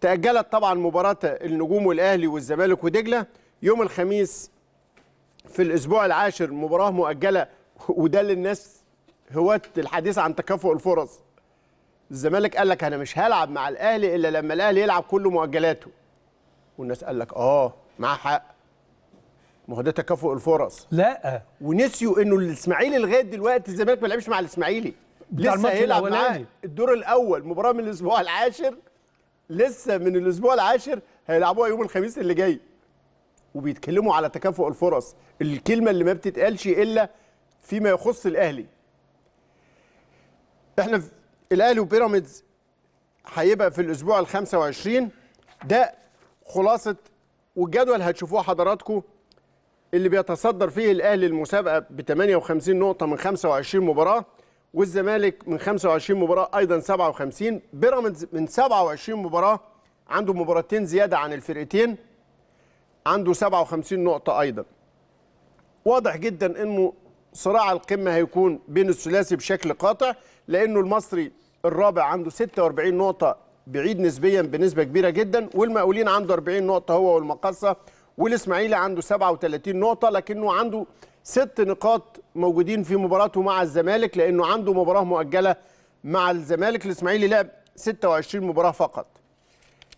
تأجلت طبعا مباراة النجوم والأهلي والزمالك ودجلة يوم الخميس في الأسبوع العاشر مباراة مؤجلة وده للناس هواة الحديث عن تكافؤ الفرص الزمالك قال لك أنا مش هلعب مع الأهلي إلا لما الأهلي يلعب كل مؤجلاته والناس قال لك آه معاه حق ما هو ده تكافؤ الفرص لا ونسيوا انه الاسماعيلي لغايه دلوقتي الزمالك ما لعبش مع الاسماعيلي لسه هيلعب معاه الدور الاول مباراه من الاسبوع العاشر لسه من الاسبوع العاشر هيلعبوها يوم الخميس اللي جاي وبيتكلموا على تكافؤ الفرص الكلمه اللي ما بتتقالش الا فيما يخص الاهلي احنا الاهلي وبيراميدز هيبقى في الاسبوع ال 25 ده خلاصه والجدول هتشوفوه حضراتكم اللي بيتصدر فيه الاهلي المسابقه ب 58 نقطه من 25 مباراه والزمالك من 25 مباراه ايضا 57 بيراميدز من 27 مباراه عنده مباراتين زياده عن الفرقتين عنده 57 نقطه ايضا واضح جدا انه صراع القمه هيكون بين الثلاثي بشكل قاطع لانه المصري الرابع عنده 46 نقطه بعيد نسبيا بنسبه كبيره جدا والمقاولين عنده 40 نقطه هو والمقاصه والاسماعيلي عنده 37 نقطه لكنه عنده ست نقاط موجودين في مباراته مع الزمالك لانه عنده مباراه مؤجله مع الزمالك الاسماعيلي لعب 26 مباراه فقط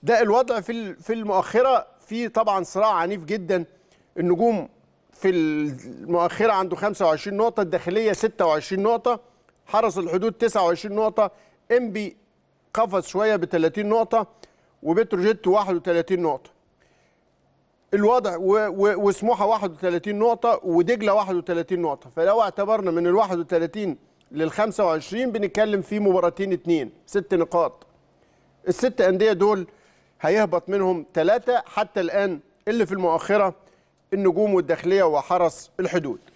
ده الوضع في في المؤخره في طبعا صراع عنيف جدا النجوم في المؤخره عنده 25 نقطه الداخليه 26 نقطه حرس الحدود 29 نقطه انبي قفز شويه ب 30 نقطه وبتروجيت 31 نقطه الوضع وسموحه 31 نقطه ودجله 31 نقطه فلو اعتبرنا من ال 31 لل 25 بنتكلم في مباراتين اثنين ست نقاط الست انديه دول هيهبط منهم ثلاثه حتى الان اللي في المؤخره النجوم والداخليه وحرس الحدود